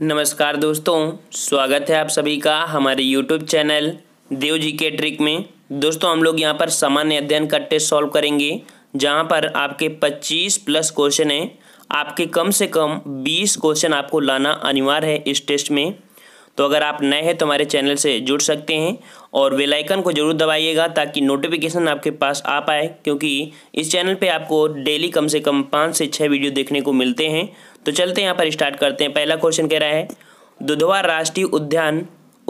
नमस्कार दोस्तों स्वागत है आप सभी का हमारे यूट्यूब चैनल देव जी के ट्रिक में दोस्तों हम लोग यहाँ पर सामान्य अध्ययन का टेस्ट सॉल्व करेंगे जहाँ पर आपके 25 प्लस क्वेश्चन हैं आपके कम से कम 20 क्वेश्चन आपको लाना अनिवार्य है इस टेस्ट में तो अगर आप नए हैं तो हमारे चैनल से जुड़ सकते हैं और वेलाइकन को ज़रूर दबाइएगा ताकि नोटिफिकेशन आपके पास आ पाए क्योंकि इस चैनल पर आपको डेली कम से कम पाँच से छः वीडियो देखने को मिलते हैं तो चलते यहाँ पर स्टार्ट करते हैं पहला क्वेश्चन कह रहा है दुधवा राष्ट्रीय उद्यान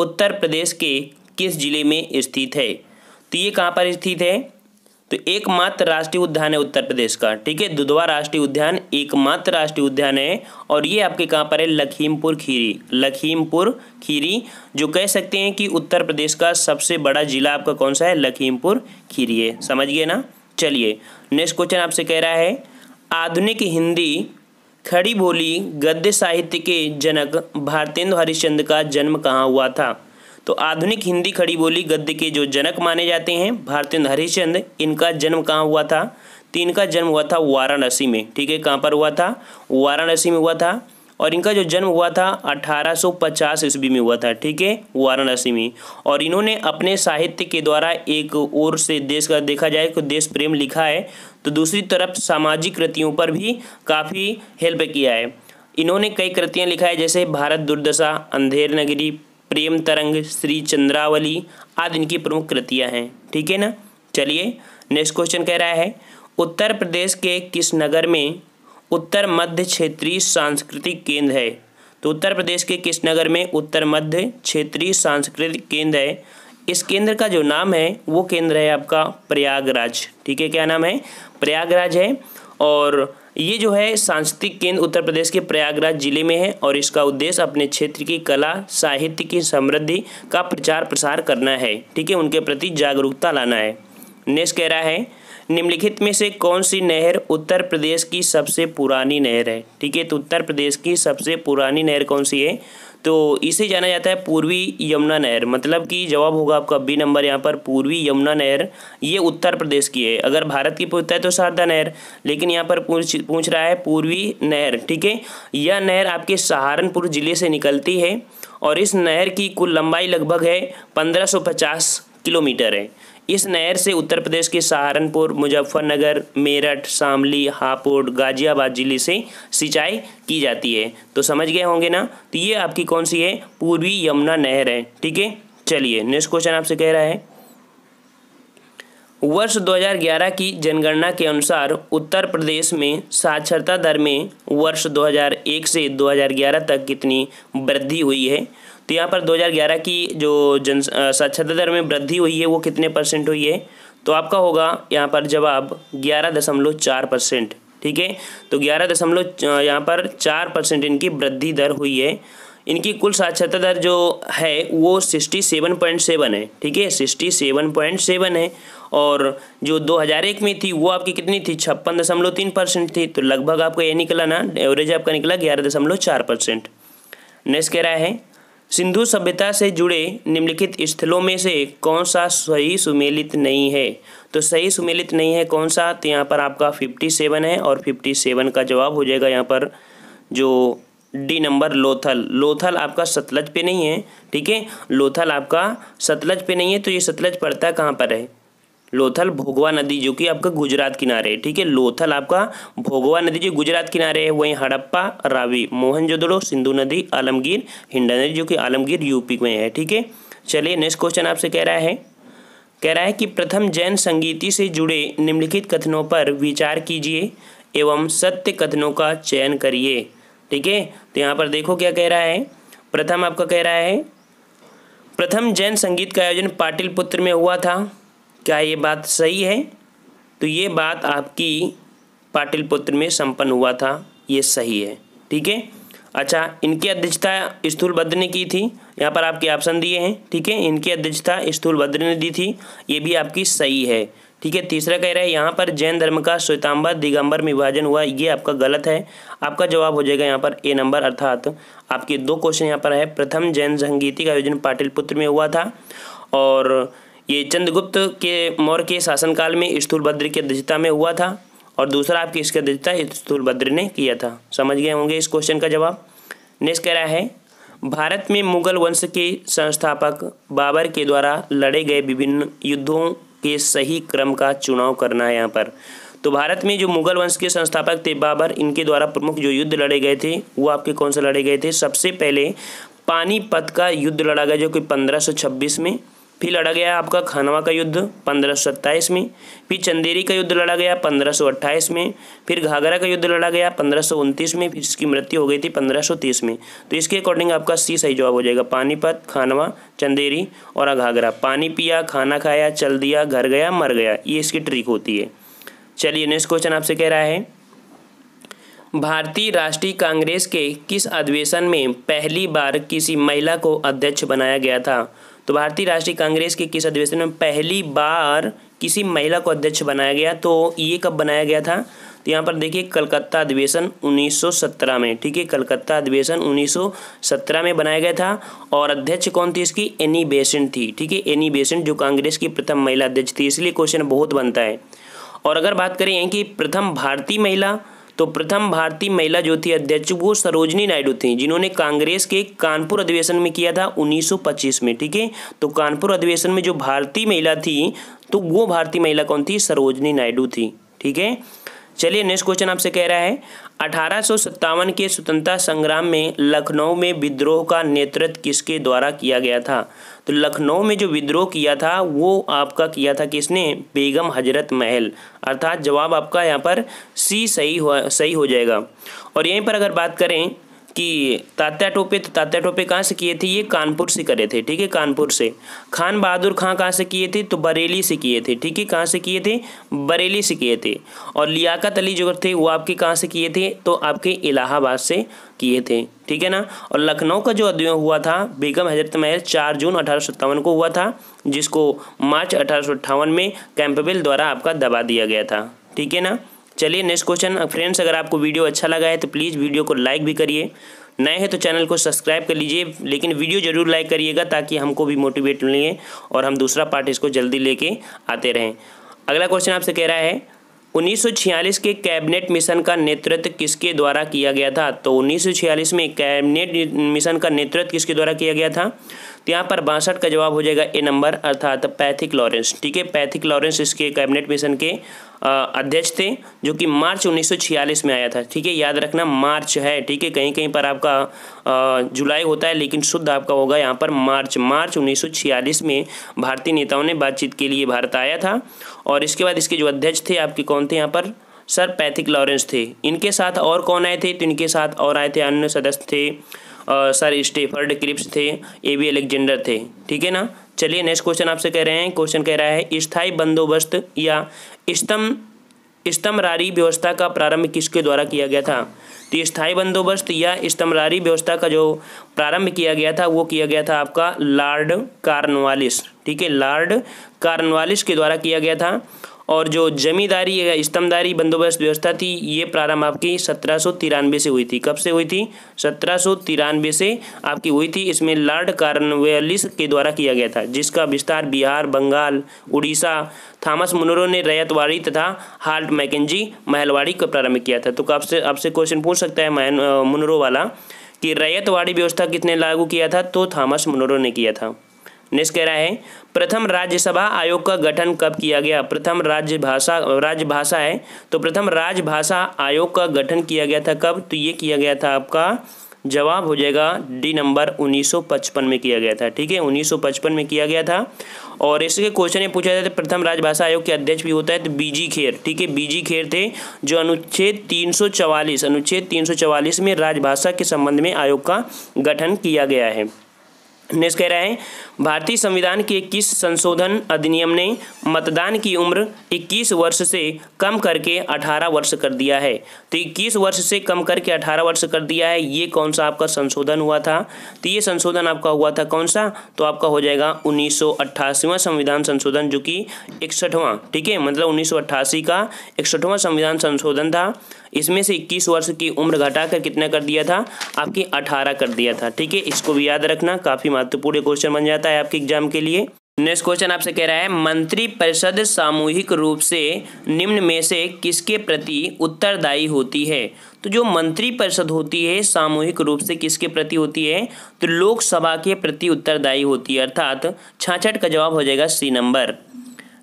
उत्तर प्रदेश के किस जिले में स्थित है तो ये कहाँ पर स्थित है तो एकमात्र राष्ट्रीय उद्यान है उत्तर प्रदेश का ठीक है दुधवा राष्ट्रीय उद्यान एकमात्र राष्ट्रीय उद्यान है और ये आपके कहाँ पर है लखीमपुर खीरी लखीमपुर खीरी जो कह सकते हैं कि उत्तर प्रदेश का सबसे बड़ा जिला आपका कौन सा है लखीमपुर खीरी है समझिए ना चलिए नेक्स्ट क्वेश्चन आपसे कह रहा है आधुनिक हिंदी खड़ी बोली गद्य साहित्य के जनक भारतेंद्र हरिश्चंद्र का जन्म कहाँ हुआ था तो आधुनिक हिंदी खड़ी बोली गद्य के जो जनक माने जाते हैं भारतेंद्र हरिश्चंद्र इनका जन्म कहाँ हुआ था तो इनका जन्म हुआ था वाराणसी में ठीक है कहाँ पर हुआ था वाराणसी में हुआ था और इनका जो जन्म हुआ था 1850 ईस्वी में हुआ था ठीक है वाराणसी में और इन्होंने अपने साहित्य के द्वारा एक ओर से देश का देखा जाए तो देश प्रेम लिखा है तो दूसरी तरफ सामाजिक कृतियों पर भी काफ़ी हेल्प किया है इन्होंने कई कृतियाँ लिखा है जैसे भारत दुर्दशा अंधेर नगरी प्रेम तरंग श्री चंद्रावली आदि इनकी प्रमुख कृतियाँ हैं ठीक है ना चलिए नेक्स्ट क्वेश्चन कह रहा है उत्तर प्रदेश के किस नगर में उत्तर मध्य क्षेत्रीय सांस्कृतिक केंद्र है तो उत्तर प्रदेश के किस नगर में उत्तर मध्य क्षेत्रीय सांस्कृतिक केंद्र है इस केंद्र का जो नाम है वो केंद्र है आपका प्रयागराज ठीक है क्या नाम है प्रयागराज है और ये जो है सांस्कृतिक केंद्र उत्तर प्रदेश के प्रयागराज जिले में है और इसका उद्देश्य अपने क्षेत्र की कला साहित्य की समृद्धि का प्रचार प्रसार करना है ठीक है उनके प्रति जागरूकता लाना है नेक्स्ट कह रहा है निम्नलिखित में से कौन सी नहर उत्तर प्रदेश की सबसे पुरानी नहर है ठीक है तो उत्तर प्रदेश की सबसे पुरानी नहर कौन सी है तो इसे जाना जाता है पूर्वी यमुना नहर मतलब कि जवाब होगा आपका बी नंबर यहाँ पर पूर्वी यमुना नहर ये उत्तर प्रदेश की है अगर भारत की पूछता है तो शारदा नहर लेकिन यहाँ पर पूछ पूछ रहा है पूर्वी नहर ठीक है यह नहर आपके सहारनपुर ज़िले से निकलती है और इस नहर की कुल लंबाई लगभग है पंद्रह किलोमीटर है इस नहर से उत्तर प्रदेश के सहारनपुर मुजफ्फरनगर मेरठ शामली हापुड़ गाजियाबाद जिले से सिंचाई की जाती है तो समझ गए होंगे ना तो ये आपकी कौन सी है पूर्वी यमुना नहर है ठीक है चलिए नेक्स्ट क्वेश्चन आपसे कह रहा है वर्ष 2011 की जनगणना के अनुसार उत्तर प्रदेश में साक्षरता दर में वर्ष 2001 से 2011 तक कितनी वृद्धि हुई है तो यहाँ पर 2011 की जो जन साक्षरता दर में वृद्धि हुई है वो कितने परसेंट हुई है तो आपका होगा यहाँ पर जवाब ग्यारह दशमलव चार परसेंट ठीक है तो ग्यारह दशमलव यहाँ पर चार परसेंट इनकी वृद्धि दर हुई है इनकी कुल साक्षरता दर जो है वो सिक्सटी सेवन पॉइंट सेवन है ठीक है सिक्सटी सेवन पॉइंट सेवन है और जो दो हजार एक में थी वो आपकी कितनी थी छप्पन दशमलव तीन परसेंट थी तो लगभग आपका ये निकला ना एवरेज आपका निकला ग्यारह दशमलव चार परसेंट नेक्स्ट कह रहा है सिंधु सभ्यता से जुड़े निम्नलिखित स्थलों में से कौन सा सही सुमेलित नहीं है तो सही सुमेलित नहीं है कौन सा तो यहाँ पर आपका फिफ्टी सेवन है और फिफ्टी सेवन का जवाब हो जाएगा यहाँ पर जो डी नंबर लोथल लोथल आपका सतलज पे नहीं है ठीक है लोथल आपका सतलज पे नहीं है तो ये सतलज पड़ता कहाँ पर है लोथल भोगवा नदी जो कि आपका गुजरात किनारे है ठीक है लोथल आपका भोगवा नदी जो गुजरात किनारे है वहीं हड़प्पा रावी मोहनजोदड़ो सिंधु नदी आलमगीर हिंडा नदी जो कि आलमगीर यूपी में है ठीक है चलिए नेक्स्ट क्वेश्चन आपसे कह रहा है कह रहा है कि प्रथम जैन संगीति से जुड़े निम्नलिखित कथनों पर विचार कीजिए एवं सत्य कथनों का चयन करिए ठीक है तो यहाँ पर देखो क्या कह रहा है प्रथम आपका कह रहा है प्रथम जैन संगीत का आयोजन पाटिल पुत्र में हुआ था क्या ये बात सही है तो ये बात आपकी पाटिल पुत्र में संपन्न हुआ था ये सही है ठीक है अच्छा इनकी अध्यक्षता स्थूलभद्र ने की थी यहाँ पर आपके ऑप्शन दिए हैं ठीक है इनकी अध्यक्षता स्थूलभद्र ने दी थी ये भी आपकी सही है ठीक है तीसरा कह रहा है यहाँ पर जैन धर्म का श्वेतांबर दिगंबर में विभाजन हुआ ये आपका गलत है आपका जवाब हो जाएगा यहाँ पर ए नंबर अर्थात आपके दो क्वेश्चन यहाँ पर है प्रथम जैन संगीति का आयोजन पाटिल पुत्र में हुआ था और ये चंद्रगुप्त के मौर्य के शासनकाल में स्थूलभद्र की अध्यक्षता में हुआ था और दूसरा आपकी इसकी अध्यक्षता स्थूलभद्र ने किया था समझ गए होंगे इस क्वेश्चन का जवाब नेक्स्ट कह रहा है भारत में मुगल वंश के संस्थापक बाबर के द्वारा लड़े गए विभिन्न युद्धों के सही क्रम का चुनाव करना है यहाँ पर तो भारत में जो मुगल वंश के संस्थापक थे बाबर इनके द्वारा प्रमुख जो युद्ध लड़े गए थे वो आपके कौन से लड़े गए थे सबसे पहले पानीपत का युद्ध लड़ा गया जो कि 1526 में फिर लड़ा गया आपका खानवा का युद्ध पंद्रह में फिर चंदेरी का युद्ध लड़ा गया पंद्रह में फिर घाघरा का युद्ध लड़ा गया पंद्रह में फिर इसकी मृत्यु हो गई थी पंद्रह तीस में तो इसके अकॉर्डिंग आपका सी सही जवाब हो जाएगा पानीपत खानवा चंदेरी और घाघरा पानी पिया खाना खाया चल दिया घर गया मर गया ये इसकी ट्रिक होती है चलिए नेक्स्ट क्वेश्चन आपसे कह रहा है भारतीय राष्ट्रीय कांग्रेस के किस अधिवेशन में पहली बार किसी महिला को अध्यक्ष बनाया गया था तो भारतीय राष्ट्रीय कांग्रेस के किस अधिवेशन में पहली बार किसी महिला को अध्यक्ष बनाया गया तो ये कब बनाया गया था तो यहाँ पर देखिए कलकत्ता अधिवेशन 1917 में ठीक है कलकत्ता अधिवेशन 1917 में बनाया गया था और अध्यक्ष कौन थी इसकी एनी बेसेंट थी ठीक है एनी बेसेंट जो कांग्रेस की प्रथम महिला अध्यक्ष थी इसलिए क्वेश्चन बहुत बनता है और अगर बात करें कि प्रथम भारतीय महिला तो प्रथम भारतीय महिला जो थी अध्यक्ष वो सरोजनी नायडू थी जिन्होंने कांग्रेस के कानपुर अधिवेशन में किया था 1925 में ठीक है तो कानपुर अधिवेशन में जो भारतीय महिला थी तो वो भारतीय महिला कौन थी सरोजनी नायडू थी ठीक है चलिए नेक्स्ट क्वेश्चन आपसे कह रहा है अठारह के स्वतंत्रता संग्राम में लखनऊ में विद्रोह का नेतृत्व किसके द्वारा किया गया था तो लखनऊ में जो विद्रोह किया था वो आपका किया था किसने बेगम हजरत महल अर्थात जवाब आपका यहाँ पर सी सही हो सही हो जाएगा और यहीं पर अगर बात करें कि तात्या टोपे तो तात्या टोपे कहाँ से किए थे ये कानपुर से करे थे ठीक है कानपुर से खान बहादुर खां कहाँ से किए थे तो बरेली से किए थे ठीक है कहाँ से किए थे बरेली से किए थे और लियाकत अली जो थे वो आपके कहाँ से किए थे तो आपके इलाहाबाद से किए थे ठीक है ना और लखनऊ का जो अध्ययन हुआ था बेगम हजरत महल चार जून अठारह को हुआ था जिसको मार्च अठारह में कैंपबेल द्वारा आपका दबा दिया गया था ठीक है ना चलिए नेक्स्ट क्वेश्चन फ्रेंड्स अगर आपको वीडियो अच्छा लगा है तो प्लीज़ वीडियो को लाइक भी करिए नए हैं तो चैनल को सब्सक्राइब कर लीजिए लेकिन वीडियो जरूर लाइक करिएगा ताकि हमको भी मोटिवेट मिले और हम दूसरा पार्ट इसको जल्दी लेके आते रहें अगला क्वेश्चन आपसे कह रहा है 1946 के कैबिनेट मिशन का नेतृत्व किसके द्वारा किया गया था तो 1946 में कैबिनेट मिशन का नेतृत्व किसके द्वारा किया गया था तो यहाँ पर बासठ का जवाब हो जाएगा ए नंबर अर्थात पैथिक लॉरेंस ठीक है पैथिक लॉरेंस इसके कैबिनेट मिशन के अध्यक्ष थे जो कि मार्च 1946 में आया था ठीक है याद रखना मार्च है ठीक है कहीं कहीं पर आपका जुलाई होता है लेकिन शुद्ध आपका होगा यहाँ पर मार्च मार्च 1946 में भारतीय नेताओं ने बातचीत के लिए भारत आया था और इसके बाद इसके जो अध्यक्ष थे आपके कौन थे यहाँ पर सर पैथिक लॉरेंस थे इनके साथ और कौन आए थे तो इनके साथ और आए थे अन्य सदस्य थे आ, सर स्टेफर्ड क्रिप्स थे ए बी एलेक्जेंडर थे ठीक है ना चलिए नेक्स्ट क्वेश्चन आपसे कह रहे हैं क्वेश्चन कह रहा है स्थाई बंदोबस्त या स्तम स्तमरारी व्यवस्था का प्रारंभ किसके द्वारा किया गया था तो स्थायी बंदोबस्त या स्तम्भरारी व्यवस्था का जो प्रारंभ किया गया था वो किया गया था आपका लॉर्ड कार्नवालिस ठीक है लॉर्ड कार्नवालिस के द्वारा किया गया था और जो जमींदारी या स्तमदारी बंदोबस्त व्यवस्था थी ये प्रारंभ आपकी सत्रह से हुई थी कब से हुई थी सत्रह से आपकी हुई थी इसमें लॉर्ड कार्नवेलिस के द्वारा किया गया था जिसका विस्तार बिहार बंगाल उड़ीसा थॉमस मुनरो ने रैयतवाड़ी तथा हार्ट मैकेजी महलवाड़ी को प्रारंभ किया था तो आपसे आपसे क्वेश्चन पूछ सकता है मुनरो वाला कि रैयतवाड़ी व्यवस्था किसने लागू किया था तो थॉमस मुनरो ने किया था नेक्स्ट कह रहा है प्रथम राज्यसभा आयोग का गठन कब किया गया प्रथम राज्य भाषा राजभाषा है तो प्रथम राजभाषा आयोग का गठन किया गया था कब तो ये किया गया था आपका जवाब हो जाएगा डी नंबर 1955 में किया गया था ठीक है 1955 में किया गया था और इसके क्वेश्चन ये पूछा जाता है प्रथम राजभाषा आयोग के अध्यक्ष भी होता है तो बीजी खेर ठीक है बीजी खेर थे जो अनुच्छेद 344 अनुच्छेद 344 में राजभाषा के संबंध में आयोग का गठन किया गया है नेक्स्ट कह रहा है भारतीय संविधान के किस संशोधन अधिनियम ने मतदान की उम्र 21 वर्ष से कम करके 18 वर्ष कर दिया है तो 21 वर्ष से कम करके 18 वर्ष कर दिया है ये कौन सा आपका संशोधन हुआ था तो ये संशोधन आपका हुआ था कौन सा तो आपका हो जाएगा उन्नीस संविधान संशोधन जो कि इकसठवा ठीक है मतलब उन्नीस का इकसठवां संविधान संशोधन था इसमें से 21 वर्ष की उम्र घटाकर कितना कर दिया था आपकी 18 कर दिया था ठीक है इसको भी याद रखना काफ़ी महत्वपूर्ण क्वेश्चन बन जाता रहता है आपके एग्जाम के लिए नेक्स्ट क्वेश्चन आपसे कह रहा है मंत्री परिषद सामूहिक रूप से निम्न में से किसके प्रति उत्तरदायी होती है तो जो मंत्री परिषद होती है सामूहिक रूप से किसके प्रति होती है तो लोकसभा के प्रति उत्तरदायी होती है अर्थात छाछठ का जवाब हो जाएगा सी नंबर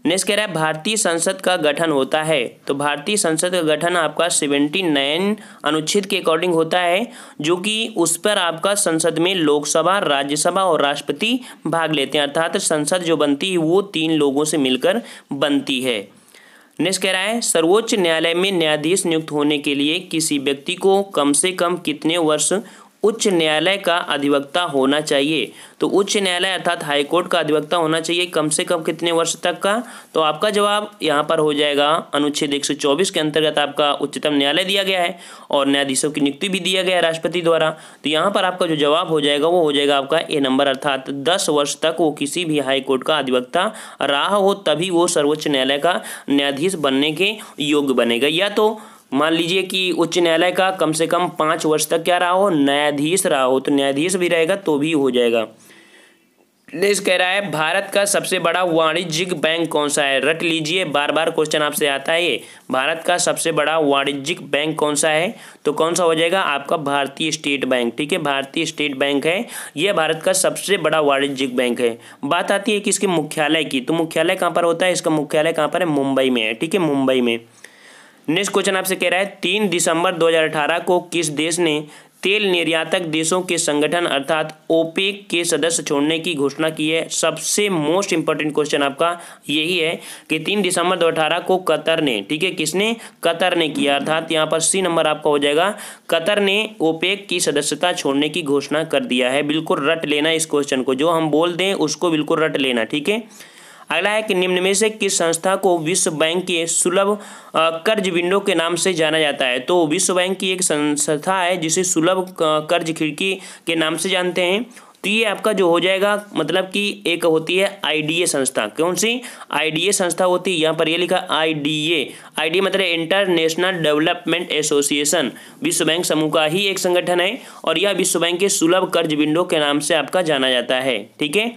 नेक्स्ट कह रहा है भारतीय संसद का गठन होता है तो भारतीय संसद का गठन आपका सेवेंटी नाइन अनुच्छेद के अकॉर्डिंग होता है जो कि उस पर आपका संसद में लोकसभा राज्यसभा और राष्ट्रपति भाग लेते हैं अर्थात संसद जो बनती है वो तीन लोगों से मिलकर बनती है नेक्स्ट कह रहा है सर्वोच्च न्यायालय में न्यायाधीश नियुक्त होने के लिए किसी व्यक्ति को कम से कम कितने वर्ष उच्च न्यायालय का अधिवक्ता होना चाहिए तो उच्च न्यायालय अर्थात हाईकोर्ट का अधिवक्ता होना चाहिए कम से कम कितने वर्ष तक का तो आपका जवाब यहाँ पर हो जाएगा अनुच्छेद 124 के अंतर्गत आपका उच्चतम न्यायालय दिया गया है और न्यायाधीशों की नियुक्ति भी दिया गया है राष्ट्रपति द्वारा तो यहाँ पर आपका जो जवाब हो जाएगा वो हो जाएगा आपका ए नंबर अर्थात दस वर्ष तक वो किसी भी हाईकोर्ट का अधिवक्ता रहा हो तभी वो सर्वोच्च न्यायालय का न्यायाधीश बनने के योग्य बनेगा या तो मान लीजिए कि उच्च न्यायालय का कम से कम पाँच वर्ष तक क्या रहा हो न्यायाधीश रहा हो तो न्यायाधीश भी रहेगा तो भी हो जाएगा नेक्स्ट कह रहा है भारत का सबसे बड़ा वाणिज्यिक बैंक कौन सा है रट लीजिए बार बार क्वेश्चन आपसे आता है ये भारत का सबसे बड़ा वाणिज्यिक बैंक कौन सा है तो कौन सा हो जाएगा आपका भारतीय स्टेट बैंक ठीक है भारतीय स्टेट बैंक है यह भारत का सबसे बड़ा वाणिज्यिक बैंक है बात आती है कि इसके मुख्यालय की तो मुख्यालय कहाँ पर होता है इसका मुख्यालय कहाँ पर है मुंबई में है ठीक है मुंबई में नेक्स्ट क्वेश्चन आपसे कह रहा है तीन दिसंबर 2018 को किस देश ने तेल निर्यातक देशों के संगठन अर्थात ओपेक के सदस्य छोड़ने की घोषणा की है सबसे मोस्ट इंपॉर्टेंट क्वेश्चन आपका यही है कि तीन दिसंबर अठारह को कतर ने ठीक है किसने कतर ने किया अर्थात यहाँ पर सी नंबर आपका हो जाएगा कतर ने ओपेक की सदस्यता छोड़ने की घोषणा कर दिया है बिल्कुल रट लेना इस क्वेश्चन को जो हम बोल दें उसको बिल्कुल रट लेना ठीक है अगला है कि निम्न में से किस संस्था को विश्व बैंक के सुलभ कर्ज विंडो के नाम से जाना जाता है तो विश्व बैंक की एक संस्था है जिसे सुलभ कर्ज खिड़की के नाम से जानते हैं तो ये आपका जो हो जाएगा मतलब कि एक होती है आईडीए संस्था कौन सी आईडीए संस्था होती है यहाँ पर ये लिखा आईडीए आईडीए मतलब इंटरनेशनल डेवलपमेंट एसोसिएशन विश्व बैंक समूह का ही एक संगठन है और यह विश्व बैंक के सुलभ कर्ज विंडो के नाम से आपका जाना जाता है ठीक है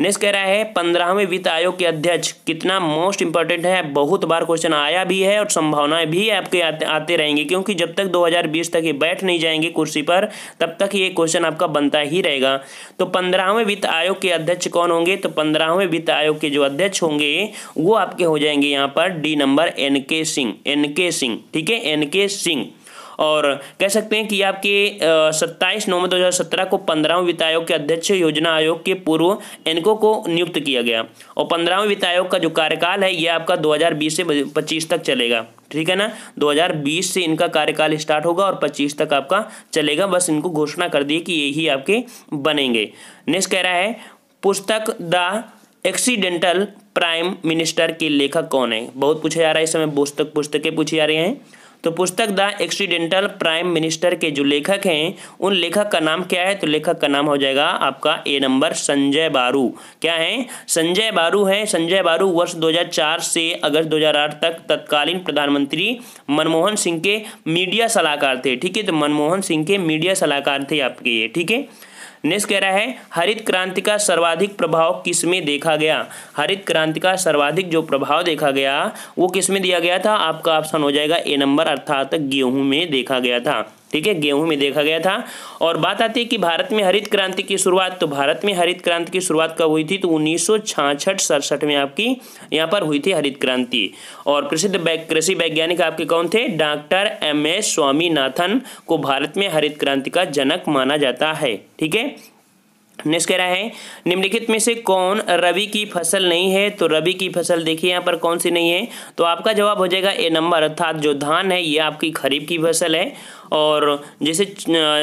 नेक्स्ट कह रहा है पंद्रहवें वित्त आयोग के अध्यक्ष कितना मोस्ट इंपॉर्टेंट है बहुत बार क्वेश्चन आया भी है और संभावनाएं भी आपके आते, आते रहेंगे क्योंकि जब तक 2020 तक ये बैठ नहीं जाएंगे कुर्सी पर तब तक ये क्वेश्चन आपका बनता ही रहेगा तो पंद्रहवें वित्त आयोग के अध्यक्ष कौन होंगे तो पंद्रहवें वित्त आयोग के जो अध्यक्ष होंगे वो आपके हो जाएंगे यहाँ पर डी नंबर एन के सिंह एन के सिंह ठीक है एन के सिंह और कह सकते हैं कि आपके सत्ताईस नवंबर दो को पंद्रहवें वित्त आयोग के अध्यक्ष योजना आयोग के पूर्व एनको को नियुक्त किया गया और पंद्रहवें वित्त आयोग का जो कार्यकाल है यह आपका 2020 से 25 तक चलेगा ठीक है ना 2020 से इनका कार्यकाल स्टार्ट होगा और 25 तक आपका चलेगा बस इनको घोषणा कर दिए कि यही आपके बनेंगे नेक्स्ट कह रहा है पुस्तक द एक्सीडेंटल प्राइम मिनिस्टर के लेखक कौन है बहुत पूछे जा रहा है इस समय पुस्तक पुस्तकें पूछी जा रही हैं तो पुस्तक द एक्सीडेंटल प्राइम मिनिस्टर के जो लेखक हैं उन लेखक का नाम क्या है तो लेखक का नाम हो जाएगा आपका ए नंबर संजय बारू क्या है संजय बारू है संजय बारू वर्ष 2004 से अगस्त 2008 तक तत्कालीन प्रधानमंत्री मनमोहन सिंह के मीडिया सलाहकार थे ठीक है तो मनमोहन सिंह के मीडिया सलाहकार थे आपके ये ठीक है नेक्स्ट कह रहा है हरित क्रांति का सर्वाधिक प्रभाव किसमें देखा गया हरित क्रांति का सर्वाधिक जो प्रभाव देखा गया वो किसमें दिया गया था आपका ऑप्शन हो जाएगा ए नंबर अर्थात गेहूं में देखा गया था ठीक है गेहूं में देखा गया था और बात आती है कि भारत में हरित क्रांति की शुरुआत तो भारत में हरित क्रांति की शुरुआत कब हुई थी तो उन्नीस सौ सड़सठ में आपकी यहाँ पर हुई थी हरित क्रांति और प्रसिद्ध कृषि वैज्ञानिक आपके कौन थे डॉक्टर एम एस स्वामीनाथन को भारत में हरित क्रांति का जनक माना जाता है ठीक है नेक्स्ट कह रहा है निम्नलिखित में से कौन रवि की फसल नहीं है तो रवि की फसल देखिए यहाँ पर कौन सी नहीं है तो आपका जवाब हो जाएगा ए नंबर अर्थात जो धान है ये आपकी खरीफ की फसल है और जैसे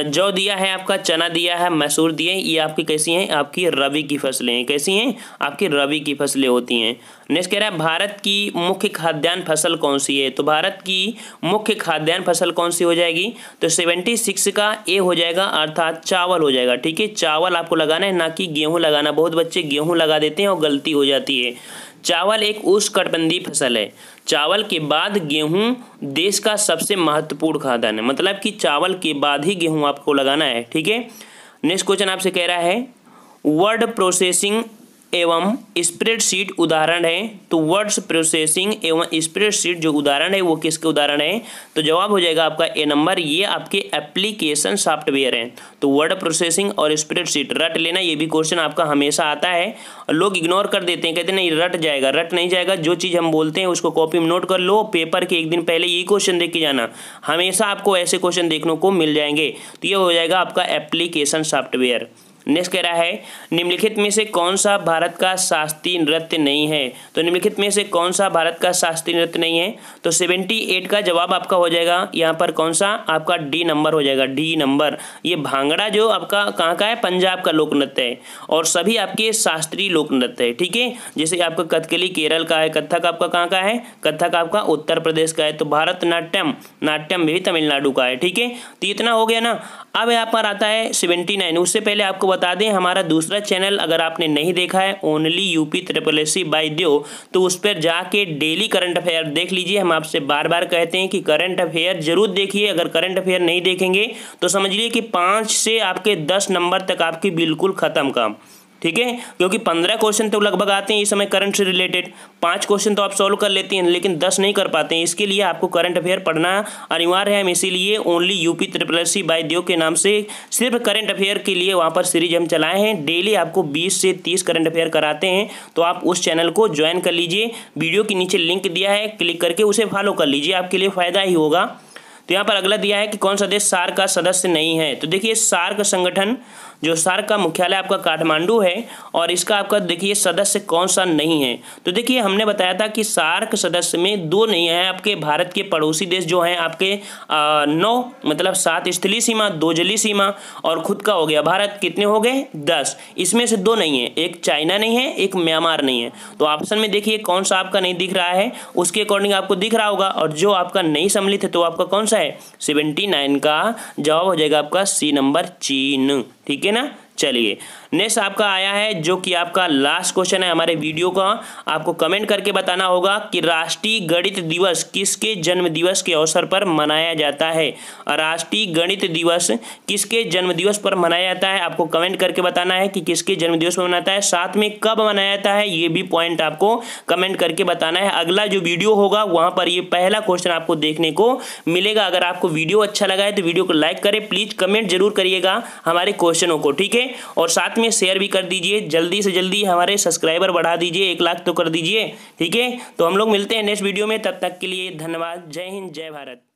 जौ दिया है आपका चना दिया है मैसूर दिए ये आपकी कैसी हैं आपकी रबी की फसलें हैं कैसी हैं आपकी रबी की फसलें होती हैं नेक्स्ट कह रहा है भारत की मुख्य खाद्यान्न फसल कौन सी है तो भारत की मुख्य खाद्यान्न फसल कौन सी हो जाएगी तो सेवेंटी सिक्स का ए हो जाएगा अर्थात चावल हो जाएगा ठीक है चावल आपको लगाना है ना कि गेहूँ लगाना बहुत बच्चे गेहूँ लगा देते हैं और गलती हो जाती है चावल एक उष्णकटिबंधीय फसल है चावल के बाद गेहूं देश का सबसे महत्वपूर्ण खाद्यान्न है मतलब कि चावल के बाद ही गेहूं आपको लगाना है ठीक है नेक्स्ट क्वेश्चन आपसे कह रहा है वर्ड प्रोसेसिंग एवं स्प्रेडशीट उदाहरण है तो वर्ड्स प्रोसेसिंग एवं स्प्रेडशीट जो उदाहरण है वो किसके उदाहरण है तो जवाब हो जाएगा आपका ए नंबर ये आपके एप्लीकेशन सॉफ्टवेयर हैं तो वर्ड प्रोसेसिंग और स्प्रेडशीट रट लेना ये भी क्वेश्चन आपका हमेशा आता है लोग इग्नोर कर देते हैं कहते हैं नहीं रट जाएगा रट नहीं जाएगा जो चीज़ हम बोलते हैं उसको कॉपी में नोट कर लो पेपर के एक दिन पहले यही क्वेश्चन देख के जाना हमेशा आपको ऐसे क्वेश्चन देखने को मिल जाएंगे तो ये हो जाएगा आपका एप्लीकेशन सॉफ्टवेयर नेक्स्ट कह रहा है निम्नलिखित में से कौन सा भारत का शास्त्रीय नृत्य नहीं है तो निम्नलिखित में से कौन सा भारत का शास्त्रीय नृत्य नहीं है तो सेवेंटी एट का जवाब आपका हो जाएगा यहाँ पर कौन सा आपका डी नंबर हो जाएगा डी नंबर ये भांगड़ा जो आपका कहाँ का है पंजाब का लोक नृत्य है और सभी आपके शास्त्रीय लोक नृत्य है ठीक है जैसे आपका कथकली केरल का है कथक आपका कहाँ का है कथक आपका उत्तर प्रदेश का है तो भारतनाट्यम नाट्यम भी तमिलनाडु का है ठीक है तो इतना हो गया ना अब यहाँ पर आता है सेवेंटी नाइन उससे पहले आपको बता दें हमारा दूसरा चैनल अगर आपने नहीं देखा है only UP triple S C by Dev तो उस पर जाके डेली करंट अफेयर देख लीजिए हम आपसे बार बार कहते हैं कि करंट अफेयर जरूर देखिए अगर करंट अफेयर नहीं देखेंगे तो समझ लीजिए कि पाँच से आपके दस नंबर तक आपकी बिल्कुल ख़त्म काम ठीक है क्योंकि पंद्रह क्वेश्चन तो लगभग आते हैं इस समय करंट से रिलेटेड पांच क्वेश्चन तो आप सॉल्व कर लेते हैं लेकिन दस नहीं कर पाते हैं इसके लिए आपको करंट अफेयर पढ़ना अनिवार्य है हम इसीलिए only UP triple C by Dev के नाम से सिर्फ करंट अफेयर के लिए वहाँ पर सीरीज हम चलाए हैं डेली आपको बीस से तीस करंट अफेयर कराते हैं तो आप उस चैनल को ज्वाइन कर लीजिए वीडियो के नीचे लिंक दिया है क्लिक करके उसे फॉलो कर लीजिए आपके लिए फ़ायदा ही होगा तो यहाँ पर अगला दिया है कि कौन सा देश सार का सदस्य नहीं है तो देखिए सार्क संगठन जो सार्क का मुख्यालय आपका काठमांडू है और इसका आपका देखिए सदस्य कौन सा नहीं है तो देखिए हमने बताया था कि सार्क सदस्य में दो नहीं है आपके भारत के पड़ोसी देश जो हैं आपके आ, नौ मतलब सात स्थली सीमा दो जलीय सीमा और खुद का हो गया भारत कितने हो गए दस इसमें से दो नहीं है एक चाइना नहीं है एक म्यांमार नहीं है तो ऑप्शन में देखिए कौन सा आपका नहीं दिख रहा है उसके अकॉर्डिंग आपको दिख रहा होगा और जो आपका नहीं सम्मिलित है तो आपका कौन सा है सेवेंटी नाइन का जवाब हो जाएगा आपका सी नंबर चीन ठीक है ना चलिए नेक्स्ट आपका आया है जो कि आपका लास्ट क्वेश्चन है हमारे वीडियो का आपको कमेंट करके बताना होगा कि राष्ट्रीय गणित दिवस किसके जन्म दिवस के अवसर पर मनाया जाता है राष्ट्रीय गणित दिवस किसके जन्म दिवस पर मनाया जाता है आपको कमेंट करके बताना है कि किसके जन्म दिवस पर मनाता है साथ में कब मनाया जाता है ये भी पॉइंट आपको कमेंट करके बताना है अगला जो वीडियो होगा वहां पर ये पहला क्वेश्चन आपको देखने को मिलेगा अगर आपको वीडियो अच्छा लगा है तो वीडियो को लाइक करें प्लीज कमेंट जरूर करिएगा हमारे क्वेश्चनों को ठीक है और साथ में में शेयर भी कर दीजिए जल्दी से जल्दी हमारे सब्सक्राइबर बढ़ा दीजिए एक लाख तो कर दीजिए ठीक है तो हम लोग मिलते हैं नेक्स्ट वीडियो में तब तक के लिए धन्यवाद जय हिंद जय भारत